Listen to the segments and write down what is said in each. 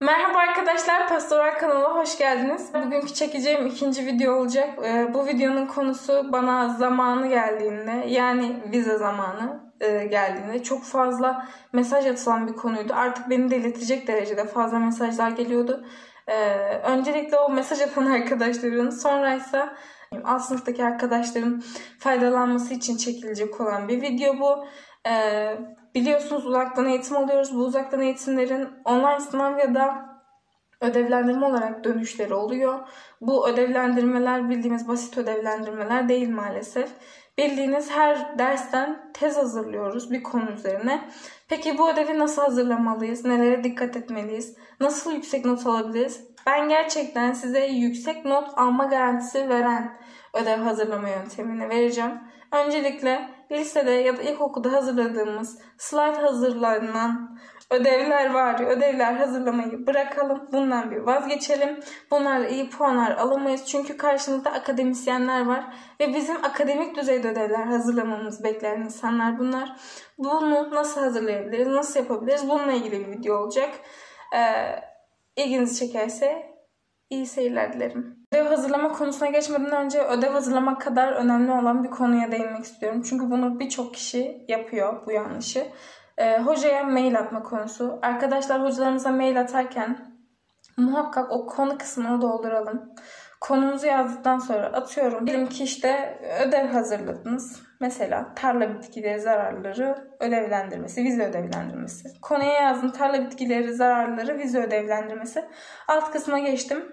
Merhaba arkadaşlar, Pastoral kanala hoş geldiniz. Bugünkü çekeceğim ikinci video olacak. Ee, bu videonun konusu bana zamanı geldiğinde, yani vize zamanı e, geldiğinde çok fazla mesaj atılan bir konuydu. Artık beni delirtecek derecede fazla mesajlar geliyordu. Ee, öncelikle o mesaj atan arkadaşların, sonra ise alt sınıftaki arkadaşların faydalanması için çekilecek olan bir video bu. Ee, Biliyorsunuz uzaktan eğitim alıyoruz. Bu uzaktan eğitimlerin online sınav ya da ödevlendirme olarak dönüşleri oluyor. Bu ödevlendirmeler bildiğimiz basit ödevlendirmeler değil maalesef. Bildiğiniz her dersten tez hazırlıyoruz bir konu üzerine. Peki bu ödevi nasıl hazırlamalıyız? Nelere dikkat etmeliyiz? Nasıl yüksek not alabiliriz? Ben gerçekten size yüksek not alma garantisi veren ödev hazırlama yöntemini vereceğim. Öncelikle lisede ya da ilkokulda hazırladığımız slide hazırlanan ödevler var. Ödevler hazırlamayı bırakalım. Bundan bir vazgeçelim. Bunlarla iyi puanlar alamayız. Çünkü karşımızda akademisyenler var. Ve bizim akademik düzeyde ödevler hazırlamamız bekleyen insanlar bunlar. Bunu nasıl hazırlayabiliriz? Nasıl yapabiliriz? Bununla ilgili bir video olacak. Ee, ilginizi çekerse iyi seyirler dilerim. Ödev hazırlama konusuna geçmeden önce ödev hazırlamak kadar önemli olan bir konuya değinmek istiyorum. Çünkü bunu birçok kişi yapıyor bu yanlışı. Ee, hocaya mail atma konusu. Arkadaşlar hocalarımıza mail atarken muhakkak o konu kısmını dolduralım. Konumuzu yazdıktan sonra atıyorum. Diyelim ki işte ödev hazırladınız. Mesela tarla bitkileri zararları ödevlendirmesi, vize ödevlendirmesi. Konuya yazdım tarla bitkileri zararları vize ödevlendirmesi. Alt kısma geçtim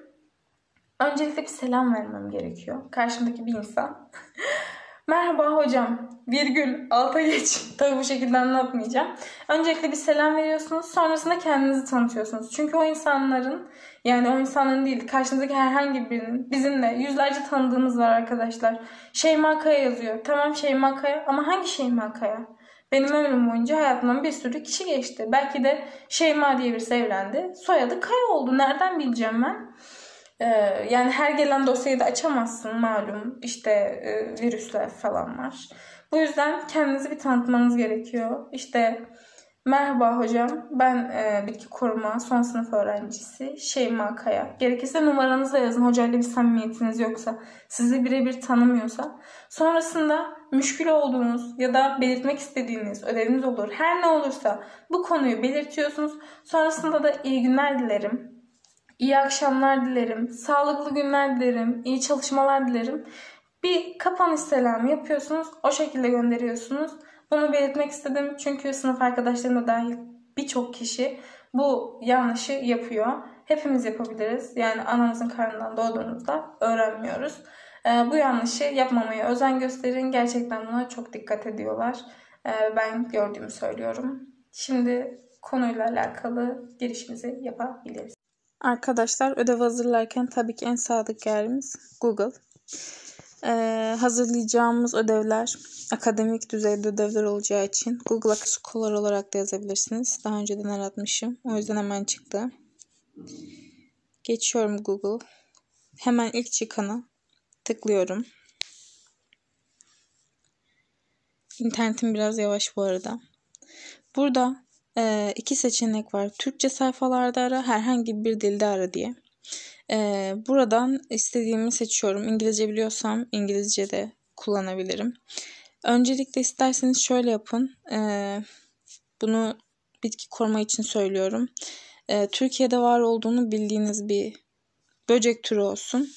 Öncelikle bir selam vermem gerekiyor. Karşımdaki bir insan. Merhaba hocam, virgül, alta geç. Tabii bu şekilde anlatmayacağım. Öncelikle bir selam veriyorsunuz. Sonrasında kendinizi tanıtıyorsunuz. Çünkü o insanların, yani o insanların değil, karşınızdaki herhangi birinin, bizimle yüzlerce tanıdığımız var arkadaşlar. Şeyma Kaya yazıyor. Tamam Şeyma Kaya ama hangi Şeyma Kaya? Benim ömrüm boyunca hayatımdan bir sürü kişi geçti. Belki de Şeyma diye birisi evlendi. Soyadı Kaya oldu. Nereden bileceğim ben? Ee, yani her gelen dosyayı da açamazsın malum. işte e, virüsler falan var. Bu yüzden kendinizi bir tanıtmanız gerekiyor. İşte merhaba hocam ben e, bitki koruma son sınıf öğrencisi Şeyma Kaya. Gerekirse numaranızı da yazın hocayla bir samimiyetiniz yoksa sizi birebir tanımıyorsa. Sonrasında müşkül olduğunuz ya da belirtmek istediğiniz ödeviniz olur. Her ne olursa bu konuyu belirtiyorsunuz. Sonrasında da iyi günler dilerim İyi akşamlar dilerim. Sağlıklı günler dilerim. iyi çalışmalar dilerim. Bir kapanış selamı yapıyorsunuz. O şekilde gönderiyorsunuz. Bunu belirtmek istedim. Çünkü sınıf arkadaşlarım dahil birçok kişi bu yanlışı yapıyor. Hepimiz yapabiliriz. Yani anamızın karnından doğduğunuzda öğrenmiyoruz. Ee, bu yanlışı yapmamaya özen gösterin. Gerçekten buna çok dikkat ediyorlar. Ee, ben gördüğümü söylüyorum. Şimdi konuyla alakalı girişimizi yapabiliriz. Arkadaşlar ödev hazırlarken tabii ki en sadık yerimiz Google. Ee, hazırlayacağımız ödevler akademik düzeyde ödevler olacağı için Google Scholar olarak da yazabilirsiniz. Daha önceden aratmışım. O yüzden hemen çıktı. Geçiyorum Google. Hemen ilk çıkanı tıklıyorum. İnternetim biraz yavaş bu arada. Burada e, iki seçenek var. Türkçe sayfalarda ara, herhangi bir dilde ara diye. E, buradan istediğimi seçiyorum. İngilizce biliyorsam İngilizce de kullanabilirim. Öncelikle isterseniz şöyle yapın. E, bunu bitki koruma için söylüyorum. E, Türkiye'de var olduğunu bildiğiniz bir böcek türü olsun.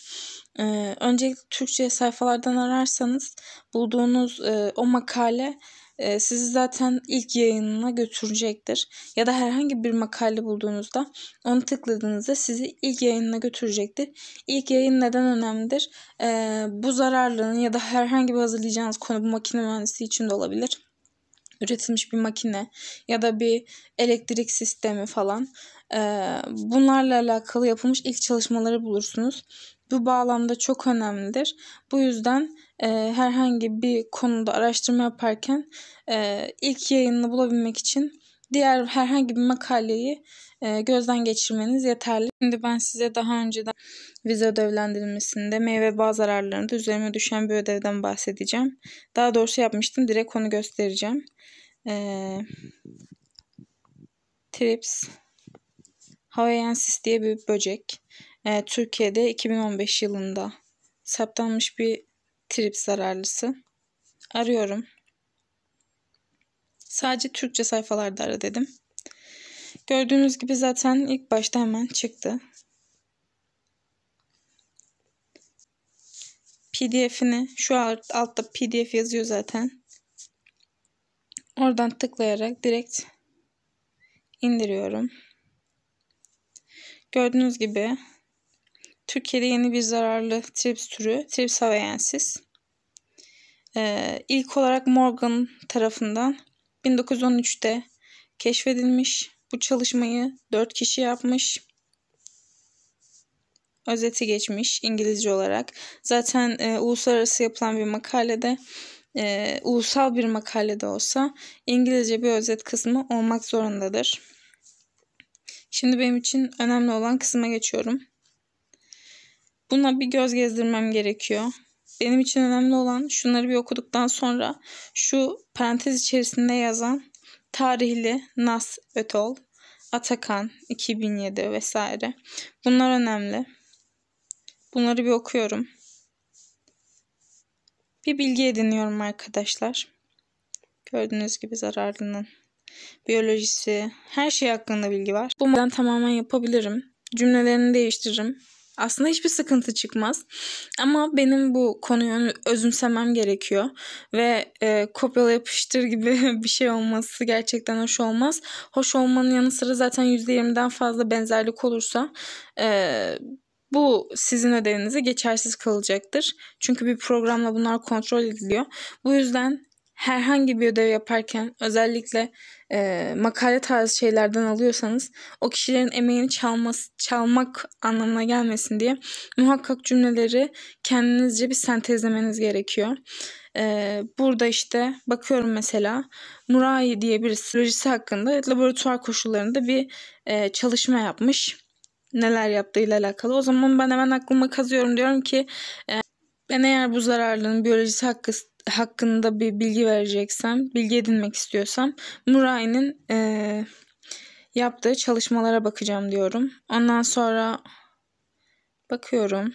E, öncelikle Türkçe sayfalardan ararsanız bulduğunuz e, o makale e, sizi zaten ilk yayınına götürecektir. Ya da herhangi bir makale bulduğunuzda onu tıkladığınızda sizi ilk yayınına götürecektir. İlk yayın neden önemlidir? E, bu zararlılığın ya da herhangi bir hazırlayacağınız konu bu makine mühendisi için de olabilir üretilmiş bir makine ya da bir elektrik sistemi falan ee, bunlarla alakalı yapılmış ilk çalışmaları bulursunuz. Bu bağlamda çok önemlidir. Bu yüzden e, herhangi bir konuda araştırma yaparken e, ilk yayınını bulabilmek için diğer herhangi bir makaleyi e, gözden geçirmeniz yeterli. Şimdi ben size daha önceden vize ödevlendirilmesinde meyve bağ zararlarında üzerime düşen bir ödevden bahsedeceğim. Daha doğrusu yapmıştım. Direkt onu göstereceğim. E, trips Hawaiiansis diye bir böcek. E, Türkiye'de 2015 yılında saptanmış bir trip zararlısı. Arıyorum. Sadece Türkçe sayfalarda ara dedim. Gördüğünüz gibi zaten ilk başta hemen çıktı. PDF'ini şu alt, altta PDF yazıyor zaten. Oradan tıklayarak direkt indiriyorum. Gördüğünüz gibi Türkiye'de yeni bir zararlı trips türü, trips havayensis. Ee, ilk olarak Morgan tarafından 1913'te keşfedilmiş. Bu çalışmayı 4 kişi yapmış. Özeti geçmiş İngilizce olarak. Zaten e, uluslararası yapılan bir makalede e, ulusal bir makalede olsa İngilizce bir özet kısmı olmak zorundadır. Şimdi benim için önemli olan kısma geçiyorum. Buna bir göz gezdirmem gerekiyor. Benim için önemli olan şunları bir okuduktan sonra şu parantez içerisinde yazan tarihli Nas Ötol, Atakan 2007 vesaire. Bunlar önemli. Bunları bir okuyorum. Bir bilgi ediniyorum arkadaşlar. Gördüğünüz gibi zararlının biyolojisi, her şey hakkında bilgi var. Bu model tamamen yapabilirim. Cümlelerini değiştiririm. Aslında hiçbir sıkıntı çıkmaz. Ama benim bu konuyu özümsemem gerekiyor. Ve e, kopyala yapıştır gibi bir şey olması gerçekten hoş olmaz. Hoş olmanın yanı sıra zaten %20'den fazla benzerlik olursa... E, bu sizin ödevinizi geçersiz kalacaktır. Çünkü bir programla bunlar kontrol ediliyor. Bu yüzden herhangi bir ödev yaparken özellikle e, makale tarzı şeylerden alıyorsanız o kişilerin emeğini çalması, çalmak anlamına gelmesin diye muhakkak cümleleri kendinizce bir sentezlemeniz gerekiyor. E, burada işte bakıyorum mesela Murai diye bir lojisi hakkında laboratuvar koşullarında bir e, çalışma yapmış. Neler yaptığıyla alakalı. O zaman ben hemen aklıma kazıyorum diyorum ki e, ben eğer bu zararlının biyolojisi hakkında hakkında bir bilgi vereceksem, bilgi edinmek istiyorsam Muray'ın e, yaptığı çalışmalara bakacağım diyorum. Ondan sonra bakıyorum.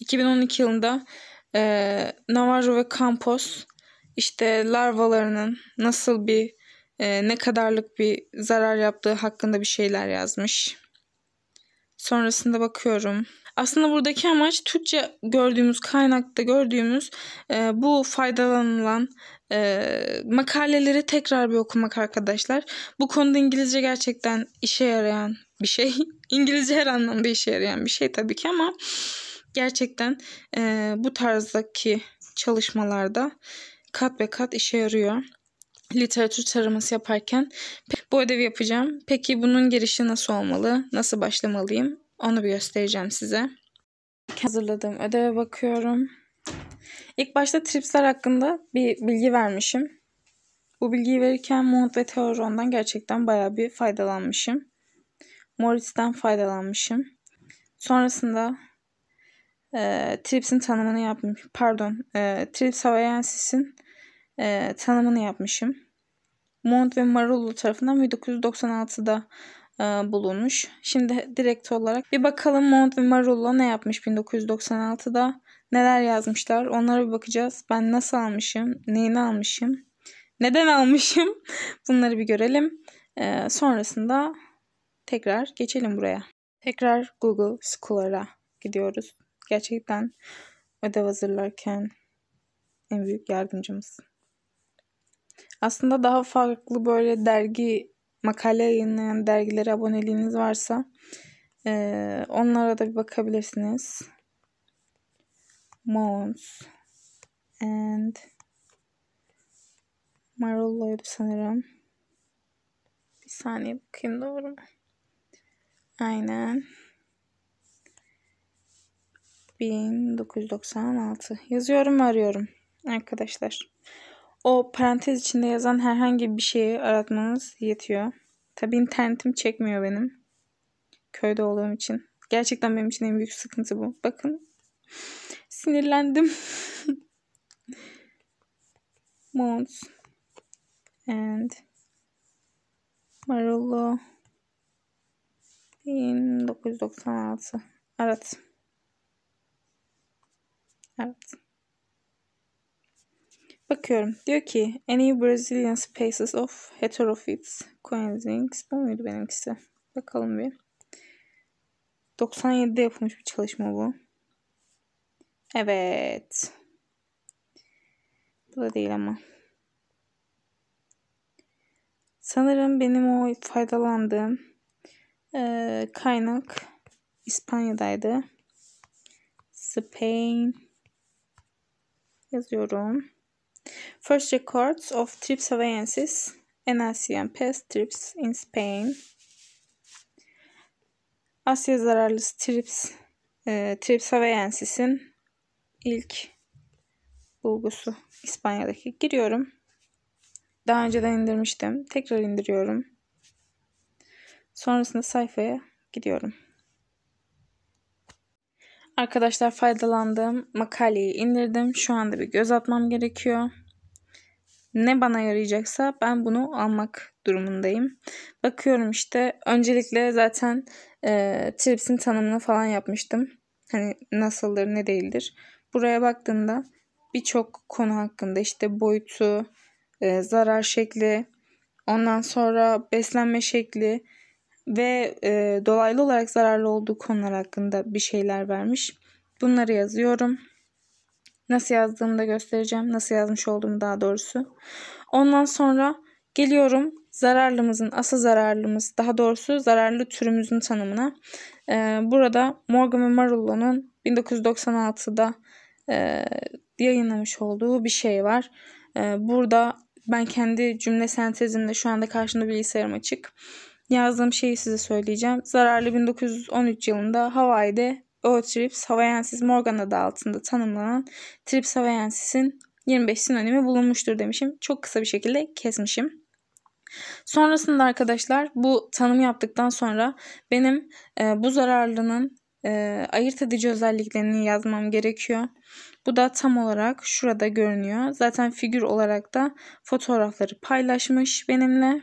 2012 yılında e, Navarro ve Campos işte larvalarının nasıl bir e, ne kadarlık bir zarar yaptığı hakkında bir şeyler yazmış. Sonrasında bakıyorum. Aslında buradaki amaç Türkçe gördüğümüz kaynakta gördüğümüz e, bu faydalanılan e, makaleleri tekrar bir okumak arkadaşlar. Bu konuda İngilizce gerçekten işe yarayan bir şey. İngilizce her anlamda işe yarayan bir şey tabii ki ama gerçekten e, bu tarzdaki çalışmalarda kat ve kat işe yarıyor literatür taraması yaparken bu ödevi yapacağım. Peki bunun girişi nasıl olmalı? Nasıl başlamalıyım? Onu bir göstereceğim size. Hazırladığım ödeve bakıyorum. İlk başta tripsler hakkında bir bilgi vermişim. Bu bilgiyi verirken Mont ve Theoron'dan gerçekten baya bir faydalanmışım. Moritz'den faydalanmışım. Sonrasında e, Trips'in tanımını yapmış. Pardon, e, Trips Havayensis e, tanımını yapmışım. Mont ve Marullo tarafından 1996'da e, bulunmuş. Şimdi direkt olarak bir bakalım Mont ve Marullo ne yapmış 1996'da. Neler yazmışlar onlara bir bakacağız. Ben nasıl almışım, neyini almışım, neden almışım bunları bir görelim. E, sonrasında tekrar geçelim buraya. Tekrar Google Scholar'a gidiyoruz. Gerçekten ödev hazırlarken en büyük yardımcımız. Aslında daha farklı böyle dergi makale yayınlayan dergilere aboneliğiniz varsa e, onlara da bir bakabilirsiniz. Mons and Marullo'ydu sanırım. Bir saniye bakayım doğru mu? Aynen. 1996. Yazıyorum arıyorum arkadaşlar o parantez içinde yazan herhangi bir şeyi aratmanız yetiyor. Tabi internetim çekmiyor benim. Köyde olduğum için. Gerçekten benim için en büyük sıkıntı bu. Bakın. Sinirlendim. Mons and Marullo 1996 Arat. Arat. Bakıyorum. Diyor ki any Brazilian Spaces of Heterofits. Coenzings. Bu muydu benimkisi? Bakalım bir. 97'de yapılmış bir çalışma bu. Evet. Bu da değil ama. Sanırım benim o faydalandığım e, kaynak İspanya'daydı. Spain yazıyorum. First records of trip surveillances in Asia and past trips in Spain. Asya zararlısı trips e, trip surveillances'in ilk bulgusu İspanya'daki. Giriyorum. Daha önceden indirmiştim. Tekrar indiriyorum. Sonrasında sayfaya gidiyorum. Arkadaşlar faydalandığım makaleyi indirdim. Şu anda bir göz atmam gerekiyor. Ne bana yarayacaksa ben bunu almak durumundayım. Bakıyorum işte öncelikle zaten e, Trips'in tanımını falan yapmıştım. Hani nasıldır ne değildir. Buraya baktığımda birçok konu hakkında işte boyutu, e, zarar şekli, ondan sonra beslenme şekli, ve e, dolaylı olarak zararlı olduğu konular hakkında bir şeyler vermiş. Bunları yazıyorum. Nasıl yazdığımı da göstereceğim. Nasıl yazmış olduğumu daha doğrusu. Ondan sonra geliyorum zararlımızın, asıl zararlımız, daha doğrusu zararlı türümüzün tanımına. Ee, burada Morgan ve Marullo'nun 1996'da e, yayınlamış olduğu bir şey var. Ee, burada ben kendi cümle sentezimle şu anda karşında bilgisayarım açık yazdığım şeyi size söyleyeceğim. Zararlı 1913 yılında Hawaii'de Oetrips havayensis Morgan adı altında tanımlanan Trips havayensis'in 25 sinonimi bulunmuştur demişim. Çok kısa bir şekilde kesmişim. Sonrasında arkadaşlar bu tanım yaptıktan sonra benim e, bu zararlının e, ayırt edici özelliklerini yazmam gerekiyor. Bu da tam olarak şurada görünüyor. Zaten figür olarak da fotoğrafları paylaşmış benimle.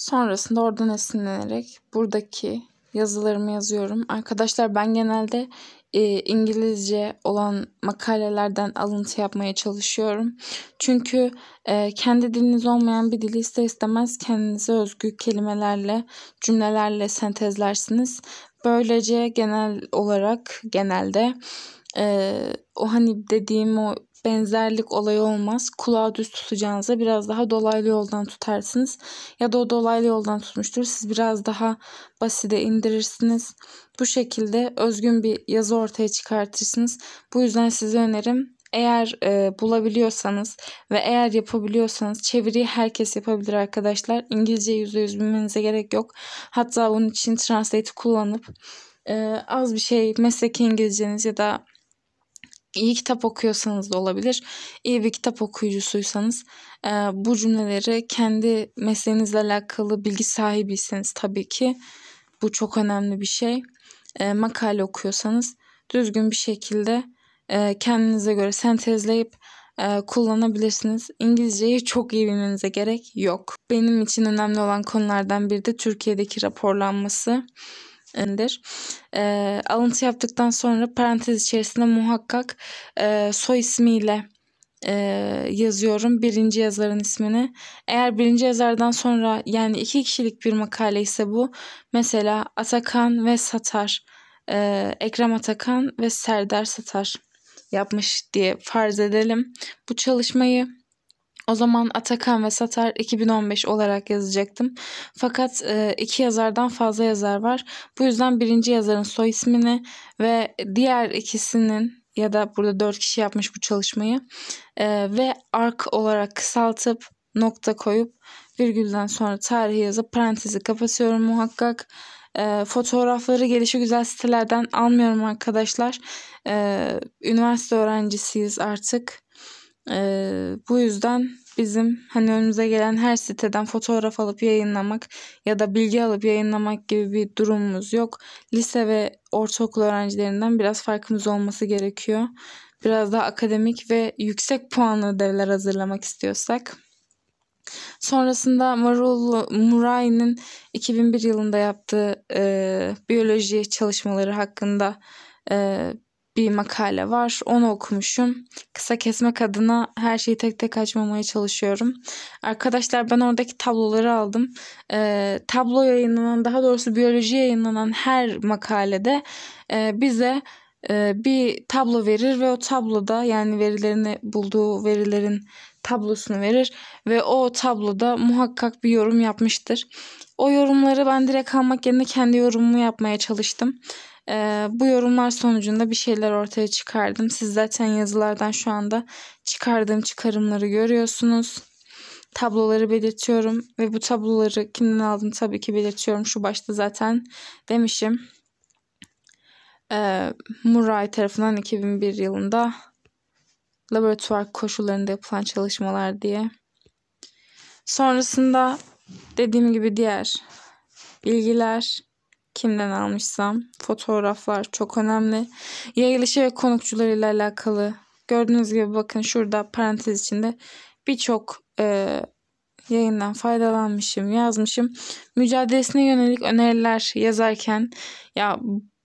Sonrasında oradan esinlenerek buradaki yazılarımı yazıyorum. Arkadaşlar ben genelde e, İngilizce olan makalelerden alıntı yapmaya çalışıyorum. Çünkü e, kendi diliniz olmayan bir dili ister istemez kendinize özgü kelimelerle, cümlelerle sentezlersiniz. Böylece genel olarak genelde e, o hani dediğim o benzerlik olayı olmaz. Kulağı düz tutacağınıza biraz daha dolaylı yoldan tutarsınız. Ya da o dolaylı yoldan tutmuştur. Siz biraz daha basite indirirsiniz. Bu şekilde özgün bir yazı ortaya çıkartırsınız. Bu yüzden size önerim eğer e, bulabiliyorsanız ve eğer yapabiliyorsanız çeviriyi herkes yapabilir arkadaşlar. İngilizce yüzde yüz bilmenize gerek yok. Hatta bunun için translate kullanıp e, az bir şey mesleki İngilizceniz ya da iyi kitap okuyorsanız da olabilir. İyi bir kitap okuyucusuysanız e, bu cümleleri kendi mesleğinizle alakalı bilgi sahibiyseniz tabii ki bu çok önemli bir şey. E, makale okuyorsanız düzgün bir şekilde e, kendinize göre sentezleyip e, kullanabilirsiniz. İngilizceyi çok iyi bilmenize gerek yok. Benim için önemli olan konulardan biri de Türkiye'deki raporlanması dir. E, ee, alıntı yaptıktan sonra parantez içerisinde muhakkak e, soy ismiyle e, yazıyorum birinci yazarın ismini. Eğer birinci yazardan sonra yani iki kişilik bir makale ise bu mesela Atakan ve Satar, e, Ekrem Atakan ve Serdar Satar yapmış diye farz edelim. Bu çalışmayı o zaman Atakan ve Satar 2015 olarak yazacaktım. Fakat e, iki yazardan fazla yazar var. Bu yüzden birinci yazarın soy ismini ve diğer ikisinin ya da burada dört kişi yapmış bu çalışmayı e, ve ark olarak kısaltıp nokta koyup virgülden sonra tarihi yazıp parantezi kapatıyorum muhakkak. E, fotoğrafları gelişi güzel sitelerden almıyorum arkadaşlar. E, üniversite öğrencisiyiz artık. E, bu yüzden bizim hani önümüze gelen her siteden fotoğraf alıp yayınlamak ya da bilgi alıp yayınlamak gibi bir durumumuz yok. Lise ve ortaokul öğrencilerinden biraz farkımız olması gerekiyor. Biraz daha akademik ve yüksek puanlı ödevler hazırlamak istiyorsak. Sonrasında Marul Muray'ın 2001 yılında yaptığı e, biyoloji çalışmaları hakkında e, bir makale var. Onu okumuşum. Kısa kesmek adına her şeyi tek tek açmamaya çalışıyorum. Arkadaşlar ben oradaki tabloları aldım. E, tablo yayınlanan daha doğrusu biyoloji yayınlanan her makalede e, bize e, bir tablo verir ve o tabloda yani verilerini bulduğu verilerin tablosunu verir ve o tabloda muhakkak bir yorum yapmıştır. O yorumları ben direkt almak yerine kendi yorumumu yapmaya çalıştım. Ee, bu yorumlar sonucunda bir şeyler ortaya çıkardım. Siz zaten yazılardan şu anda çıkardığım çıkarımları görüyorsunuz. Tabloları belirtiyorum ve bu tabloları kimden aldım tabii ki belirtiyorum. Şu başta zaten demişim. Ee, Murray tarafından 2001 yılında laboratuvar koşullarında yapılan çalışmalar diye. Sonrasında dediğim gibi diğer bilgiler kimden almışsam. Fotoğraflar çok önemli. Yayılışı ve konukçularıyla alakalı. Gördüğünüz gibi bakın şurada parantez içinde birçok e, yayından faydalanmışım, yazmışım. Mücadelesine yönelik öneriler yazarken ya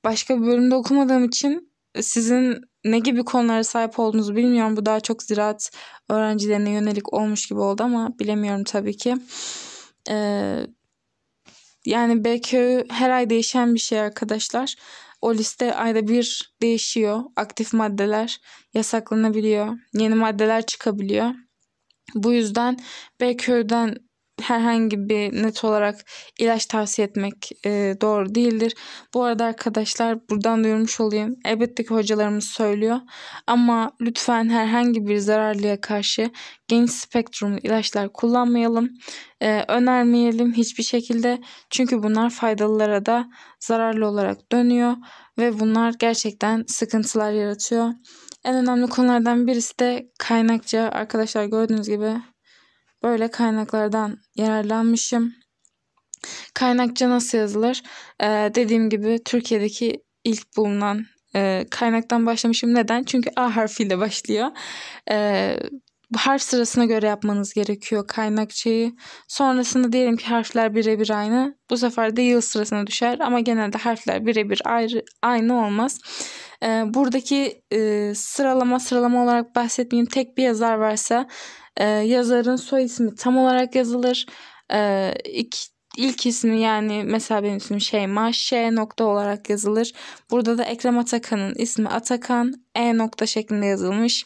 başka bir bölümde okumadığım için sizin ne gibi konulara sahip olduğunuzu bilmiyorum. Bu daha çok ziraat öğrencilerine yönelik olmuş gibi oldu ama bilemiyorum tabii ki. Ee, yani BKÜ her ay değişen bir şey arkadaşlar. O liste ayda bir değişiyor. Aktif maddeler yasaklanabiliyor. Yeni maddeler çıkabiliyor. Bu yüzden BKÜ'den herhangi bir net olarak ilaç tavsiye etmek e, doğru değildir. Bu arada arkadaşlar buradan duyurmuş olayım. Elbette ki hocalarımız söylüyor ama lütfen herhangi bir zararlıya karşı geniş spektrumlu ilaçlar kullanmayalım. E, önermeyelim hiçbir şekilde. Çünkü bunlar faydalılara da zararlı olarak dönüyor ve bunlar gerçekten sıkıntılar yaratıyor. En önemli konulardan birisi de kaynakça arkadaşlar gördüğünüz gibi Böyle kaynaklardan yararlanmışım. Kaynakça nasıl yazılır? Ee, dediğim gibi Türkiye'deki ilk bulunan e, kaynaktan başlamışım. Neden? Çünkü A harfiyle başlıyor. Ee, harf sırasına göre yapmanız gerekiyor kaynakçayı. Sonrasında diyelim ki harfler birebir aynı. Bu sefer de yıl sırasına düşer ama genelde harfler birebir ayrı aynı olmaz. Ee, buradaki e, sıralama sıralama olarak bahsetmeyeyim. Tek bir yazar varsa e, yazarın soy ismi tam olarak yazılır. E, ilk, ilk ismi yani mesela benim ismim Şeyma Ş nokta olarak yazılır. Burada da Ekrem Atakan'ın ismi Atakan E nokta şeklinde yazılmış.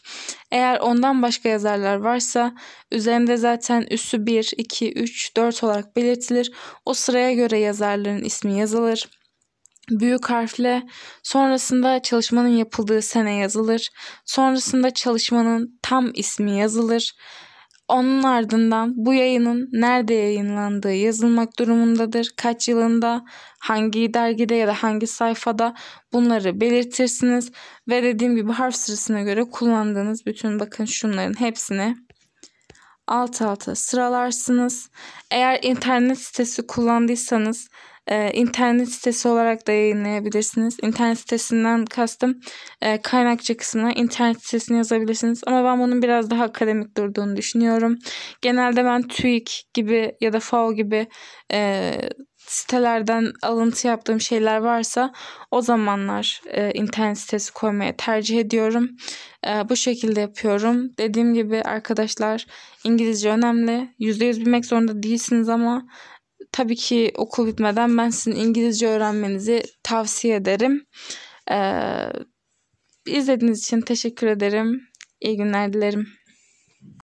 Eğer ondan başka yazarlar varsa üzerinde zaten üssü 1, 2, 3, 4 olarak belirtilir. O sıraya göre yazarların ismi yazılır büyük harfle, sonrasında çalışmanın yapıldığı sene yazılır, sonrasında çalışmanın tam ismi yazılır. Onun ardından bu yayının nerede yayınlandığı yazılmak durumundadır. Kaç yılında, hangi dergide ya da hangi sayfada bunları belirtirsiniz. Ve dediğim gibi harf sırasına göre kullandığınız bütün bakın şunların hepsini alt alta sıralarsınız. Eğer internet sitesi kullandıysanız e, internet sitesi olarak da yayınlayabilirsiniz. İnternet sitesinden kastım e, kaynakçı kısmına internet sitesini yazabilirsiniz. Ama ben bunun biraz daha akademik durduğunu düşünüyorum. Genelde ben TÜİK gibi ya da FAO gibi e, sitelerden alıntı yaptığım şeyler varsa o zamanlar e, internet sitesi koymaya tercih ediyorum. E, bu şekilde yapıyorum. Dediğim gibi arkadaşlar İngilizce önemli. %100 bilmek zorunda değilsiniz ama tabii ki okul bitmeden ben sizin İngilizce öğrenmenizi tavsiye ederim. Ee, izlediğiniz için teşekkür ederim. İyi günler dilerim.